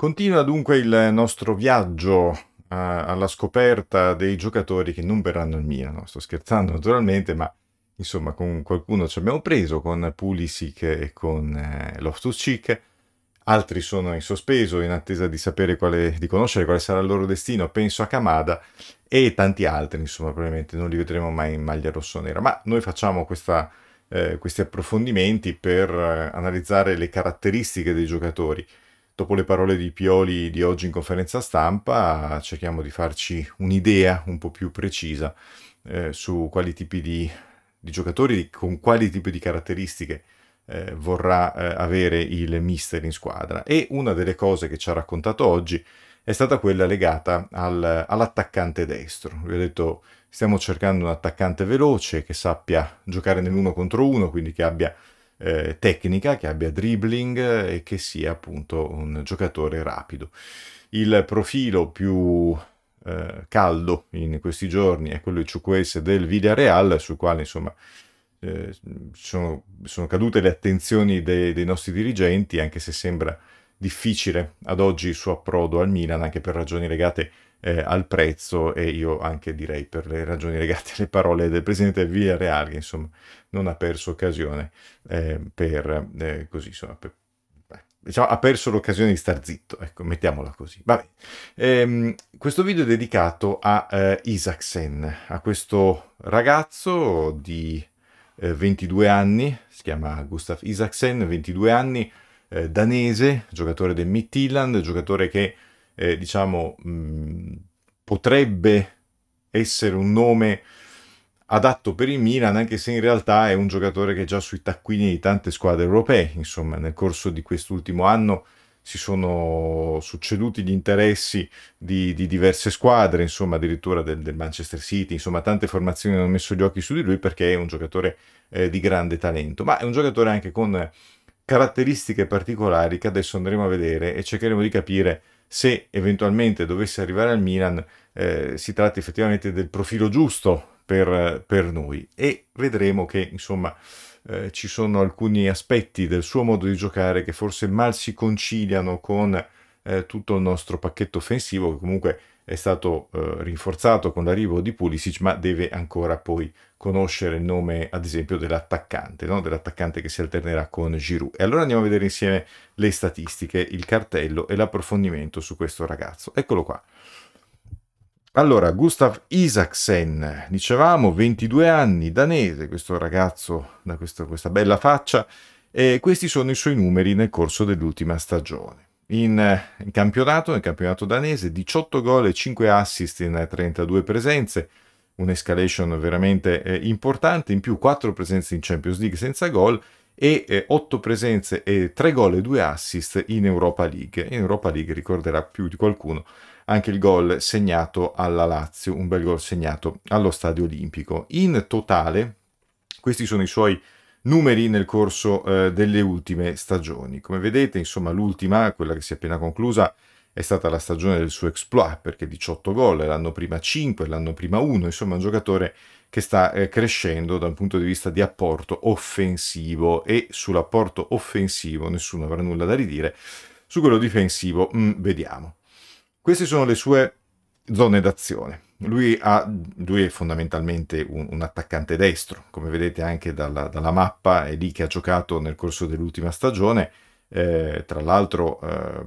Continua dunque il nostro viaggio a, eh, alla scoperta dei giocatori che non verranno il Milano. Sto scherzando naturalmente, ma insomma con qualcuno ci abbiamo preso, con Pulisic e con eh, Loftus-Cheek. Altri sono in sospeso in attesa di sapere quale, di conoscere quale sarà il loro destino, penso a Kamada e tanti altri, insomma probabilmente non li vedremo mai in maglia rossonera. Ma noi facciamo questa, eh, questi approfondimenti per eh, analizzare le caratteristiche dei giocatori Dopo le parole di Pioli di oggi in conferenza stampa, cerchiamo di farci un'idea un po' più precisa eh, su quali tipi di, di giocatori, con quali tipi di caratteristiche eh, vorrà eh, avere il mister in squadra. E una delle cose che ci ha raccontato oggi è stata quella legata al, all'attaccante destro. Vi ho detto, stiamo cercando un attaccante veloce che sappia giocare nell'uno contro uno, quindi che abbia eh, tecnica, che abbia dribbling eh, e che sia appunto un giocatore rapido. Il profilo più eh, caldo in questi giorni è quello di Ciuquese del Villarreal, sul quale insomma eh, sono, sono, cadute le attenzioni dei, dei nostri dirigenti, anche se sembra difficile ad oggi il suo approdo al Milan, anche per ragioni legate a eh, al prezzo e io anche direi per le ragioni legate alle parole del presidente Villarreal che insomma non ha perso occasione eh, per eh, così insomma per, diciamo, ha perso l'occasione di star zitto ecco mettiamola così ehm, questo video è dedicato a eh, Isaacsen a questo ragazzo di 22 eh, anni si chiama Gustav Isaacsen 22 anni eh, danese giocatore del Midtjylland giocatore che eh, diciamo, mh, mm, potrebbe essere un nome adatto per il Milan, anche se in realtà è un giocatore che è già sui taccuini di tante squadre europee. Insomma, nel corso di quest'ultimo anno si sono succeduti gli interessi di, di diverse squadre, insomma, addirittura del, del, Manchester City, insomma, tante formazioni hanno messo gli occhi su di lui perché è un giocatore eh, di grande talento, ma è un giocatore anche con caratteristiche particolari che adesso andremo a vedere e cercheremo di capire se eventualmente dovesse arrivare al Milan eh, si tratta effettivamente del profilo giusto per, per noi e vedremo che insomma eh, ci sono alcuni aspetti del suo modo di giocare che forse mal si conciliano con eh, tutto il nostro pacchetto offensivo che comunque è stato eh, rinforzato con l'arrivo di Pulisic, ma deve ancora poi conoscere il nome, ad esempio, dell'attaccante, no? dell'attaccante che si alternerà con Giroud. E allora andiamo a vedere insieme le statistiche, il cartello e l'approfondimento su questo ragazzo. Eccolo qua. Allora, Gustav Isaacsen, dicevamo, 22 anni, danese, questo ragazzo da questo, questa bella faccia, e questi sono i suoi numeri nel corso dell'ultima stagione in, eh, in campionato, nel campionato danese, 18 gol e 5 assist in 32 presenze, un'escalation veramente eh, importante, in più 4 presenze in Champions League senza gol e eh, 8 presenze e 3 gol e 2 assist in Europa League. In Europa League ricorderà più di qualcuno anche il gol segnato alla Lazio, un bel gol segnato allo Stadio Olimpico. In totale, questi sono i suoi numeri nel corso eh, delle ultime stagioni. Come vedete, insomma, l'ultima, quella che si è appena conclusa, è stata la stagione del suo exploit, perché 18 gol, l'anno prima 5, l'anno prima 1, insomma un giocatore che sta eh, crescendo da un punto di vista di apporto offensivo e sull'apporto offensivo nessuno avrà nulla da ridire, su quello difensivo mh, mm, vediamo. Queste sono le sue zone d'azione. Lui, ha, lui, è fondamentalmente un, un, attaccante destro, come vedete anche dalla, dalla, mappa, è lì che ha giocato nel corso dell'ultima stagione. Eh, tra l'altro eh,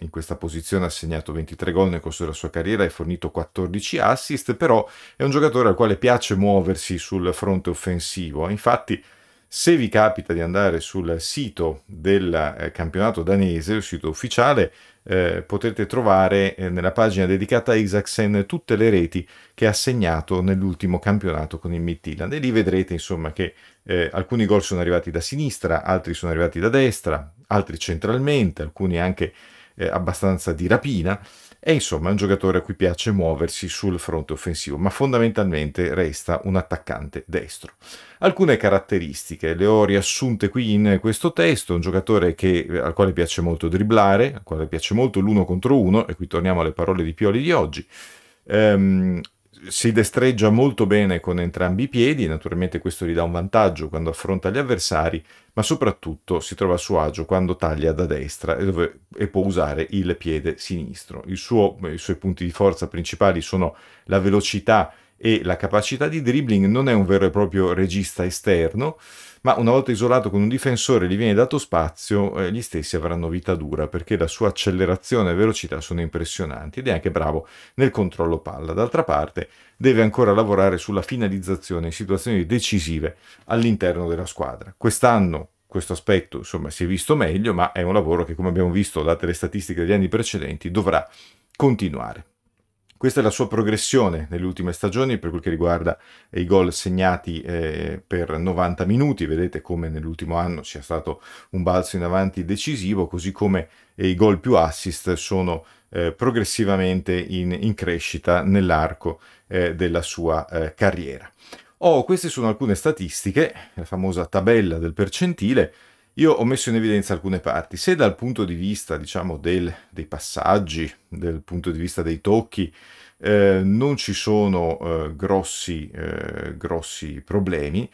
in questa posizione ha segnato 23 gol nel corso della sua carriera e fornito 14 assist, però è un giocatore al quale piace muoversi sul fronte offensivo. Infatti se vi capita di andare sul sito del eh, campionato danese, il sito ufficiale, eh, potrete trovare eh, nella pagina dedicata a Isaacsen tutte le reti che ha segnato nell'ultimo campionato con il Midtjylland e lì vedrete insomma che eh, alcuni gol sono arrivati da sinistra, altri sono arrivati da destra, altri centralmente, alcuni anche eh, abbastanza di rapina e insomma è un giocatore a cui piace muoversi sul fronte offensivo, ma fondamentalmente resta un attaccante destro. Alcune caratteristiche le ho riassunte qui in questo testo, un giocatore che, eh, al quale piace molto dribblare, al quale piace molto l'uno contro uno, e qui torniamo alle parole di Pioli di oggi. Um, si destreggia molto bene con entrambi i piedi, naturalmente questo gli dà un vantaggio quando affronta gli avversari, ma soprattutto si trova a suo agio quando taglia da destra e, eh, dove, e può usare il piede sinistro. Suo, I suoi punti di forza principali sono la velocità e la capacità di dribbling non è un vero e proprio regista esterno, ma una volta isolato con un difensore gli viene dato spazio, eh, gli stessi avranno vita dura perché la sua accelerazione e velocità sono impressionanti ed è anche bravo nel controllo palla. D'altra parte deve ancora lavorare sulla finalizzazione in situazioni decisive all'interno della squadra. Quest'anno questo aspetto insomma, si è visto meglio, ma è un lavoro che come abbiamo visto date le statistiche degli anni precedenti dovrà continuare. Questa è la sua progressione nelle ultime stagioni per quel che riguarda i gol segnati eh, per 90 minuti, vedete come nell'ultimo anno sia stato un balzo in avanti decisivo, così come i gol più assist sono eh, progressivamente in, in crescita nell'arco eh, della sua eh, carriera. Oh, queste sono alcune statistiche, la famosa tabella del percentile, io ho messo in evidenza alcune parti, se dal punto di vista diciamo, del, dei passaggi, dal punto di vista dei tocchi, eh, non ci sono eh, grossi, eh, grossi, problemi,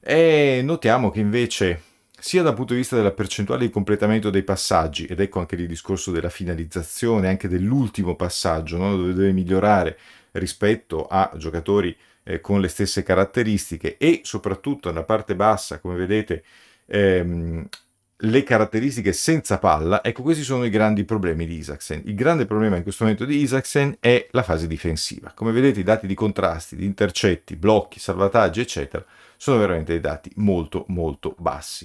e notiamo che invece sia dal punto di vista della percentuale di completamento dei passaggi, ed ecco anche il discorso della finalizzazione, anche dell'ultimo passaggio, no? dove deve migliorare rispetto a giocatori eh, con le stesse caratteristiche, e soprattutto nella parte bassa, come vedete, ehm, le caratteristiche senza palla, ecco questi sono i grandi problemi di Isaacsen. Il grande problema in questo momento di Isaacsen è la fase difensiva. Come vedete i dati di contrasti, di intercetti, blocchi, salvataggi, eccetera, sono veramente dei dati molto molto bassi.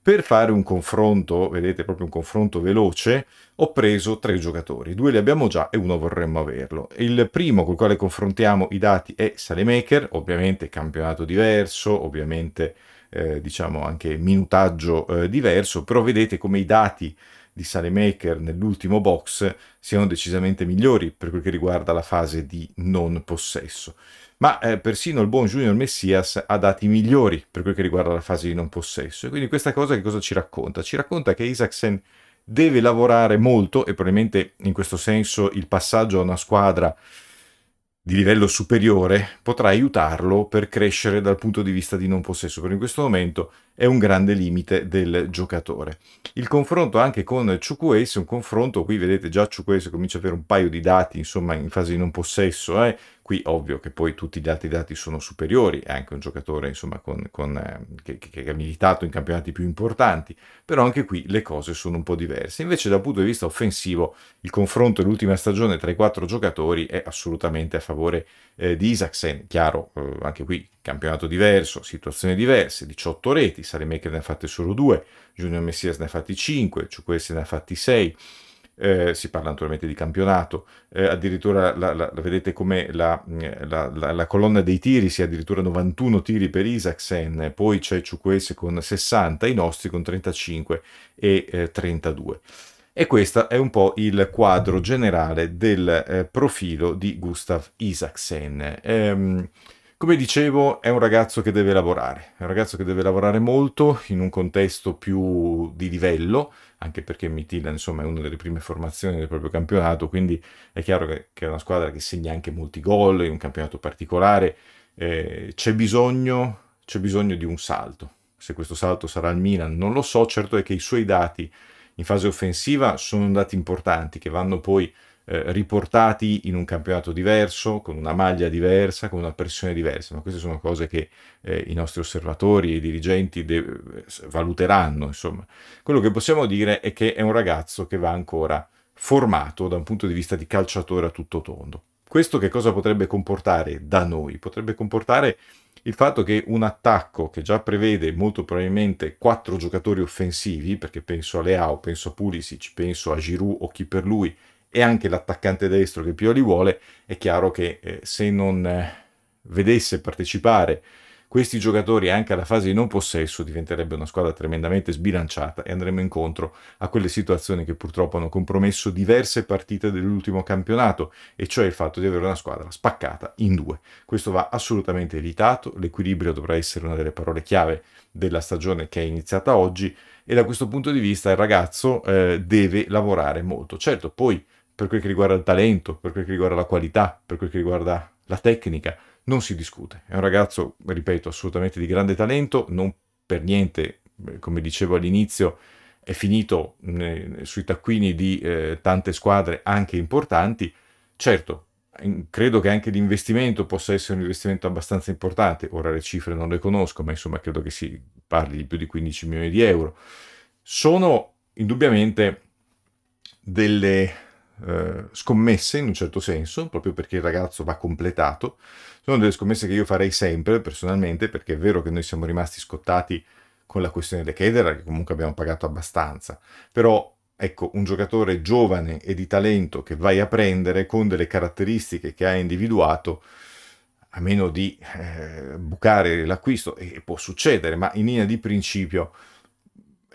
Per fare un confronto, vedete proprio un confronto veloce, ho preso tre giocatori, due li abbiamo già e uno vorremmo averlo. Il primo col quale confrontiamo i dati è Salemaker, ovviamente campionato diverso, ovviamente eh, diciamo anche minutaggio eh, diverso, però vedete come i dati di SaleMaker nell'ultimo box siano decisamente migliori per quel che riguarda la fase di non possesso. Ma eh, persino il buon Junior Messias ha dati migliori per quel che riguarda la fase di non possesso. E quindi questa cosa che cosa ci racconta? Ci racconta che Isaacsen deve lavorare molto e probabilmente in questo senso il passaggio a una squadra di livello superiore potrà aiutarlo per crescere dal punto di vista di non possesso, perché in questo momento è un grande limite del giocatore. Il confronto anche con Chukwueze, un confronto, qui vedete già Chukwueze comincia ad avere un paio di dati, insomma, in fase di non possesso, eh, Qui ovvio che poi tutti gli altri dati sono superiori, è anche un giocatore insomma, con, con, eh, che, che, ha militato in campionati più importanti, però anche qui le cose sono un po' diverse. Invece dal punto di vista offensivo il confronto dell'ultima stagione tra i quattro giocatori è assolutamente a favore eh, di Isaacsen, chiaro eh, anche qui campionato diverso, situazioni diverse, 18 reti, Salemaker ne ha fatte solo due Junior Messias ne ha fatti 5, Ciuquese ne ha fatti 6 eh, si parla naturalmente di campionato, eh, addirittura la, la, la vedete come la, mm, la, colonna dei tiri sia addirittura 91 tiri per Isaacsen, poi c'è Ciuquese con 60, i nostri con 35 e eh, 32. E questo è un po' il quadro generale del eh, profilo di Gustav Isaacsen. Ehm, come dicevo, è un ragazzo che deve lavorare, è un ragazzo che deve lavorare molto in un contesto più di livello, anche perché Mitila insomma, è una delle prime formazioni del proprio campionato, quindi è chiaro che, è una squadra che segna anche molti gol, è un campionato particolare, eh, c'è bisogno, bisogno di un salto. Se questo salto sarà al Milan non lo so, certo è che i suoi dati in fase offensiva sono dati importanti che vanno poi eh, riportati in un campionato diverso, con una maglia diversa, con una pressione diversa, ma queste sono cose che eh, i nostri osservatori e i dirigenti de- eh, valuteranno, insomma. Quello che possiamo dire è che è un ragazzo che va ancora formato da un punto di vista di calciatore a tutto tondo. Questo che cosa potrebbe comportare da noi? Potrebbe comportare il fatto che un attacco che già prevede molto probabilmente quattro giocatori offensivi, perché penso a Leao, penso a Pulisic, penso a Giroud o chi per lui, e anche l'attaccante destro che Pioli vuole, è chiaro che eh, se non eh, vedesse partecipare questi giocatori anche alla fase di non possesso diventerebbe una squadra tremendamente sbilanciata e andremo incontro a quelle situazioni che purtroppo hanno compromesso diverse partite dell'ultimo campionato, e cioè il fatto di avere una squadra spaccata in due. Questo va assolutamente evitato, l'equilibrio dovrà essere una delle parole chiave della stagione che è iniziata oggi e da questo punto di vista il ragazzo eh, deve lavorare molto. Certo, poi per quel che riguarda il talento, per quel che riguarda la qualità, per quel che riguarda la tecnica, non si discute. È un ragazzo, ripeto, assolutamente di grande talento, non per niente, eh, come dicevo all'inizio, è finito sui taccuini di eh, tante squadre anche importanti. Certo, credo che anche l'investimento possa essere un investimento abbastanza importante. Ora le cifre non le conosco, ma insomma credo che si parli di più di 15 milioni di euro. Sono indubbiamente delle eh, scommesse in un certo senso, proprio perché il ragazzo va completato. Sono delle scommesse che io farei sempre personalmente, perché è vero che noi siamo rimasti scottati con la questione De Kedera, che comunque abbiamo pagato abbastanza, però ecco, un giocatore giovane e di talento che vai a prendere con delle caratteristiche che hai individuato, a meno di eh, bucare l'acquisto, e può succedere, ma in linea di principio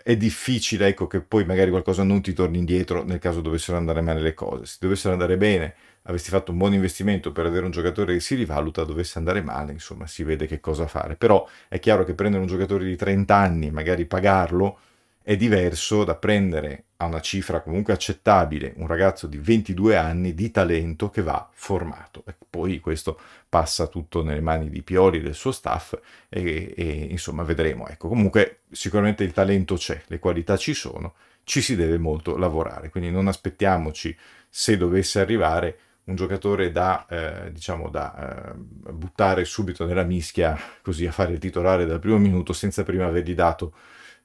è difficile ecco, che poi magari qualcosa non ti torni indietro nel caso dovessero andare male le cose. Se dovessero andare bene, avessi fatto un buon investimento per avere un giocatore che si rivaluta, dovesse andare male, insomma, si vede che cosa fare. Però è chiaro che prendere un giocatore di 30 anni, e magari pagarlo, è diverso da prendere a una cifra comunque accettabile un ragazzo di 22 anni di talento che va formato. E poi questo passa tutto nelle mani di Pioli e del suo staff e, e insomma vedremo. Ecco, comunque sicuramente il talento c'è, le qualità ci sono, ci si deve molto lavorare, quindi non aspettiamoci se dovesse arrivare un giocatore da, eh, diciamo, da eh, buttare subito nella mischia così a fare il titolare dal primo minuto senza prima avergli dato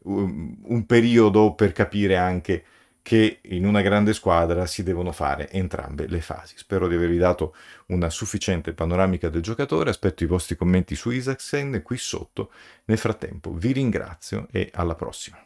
un periodo per capire anche che in una grande squadra si devono fare entrambe le fasi. Spero di avervi dato una sufficiente panoramica del giocatore, aspetto i vostri commenti su Isaacsen qui sotto. Nel frattempo vi ringrazio e alla prossima.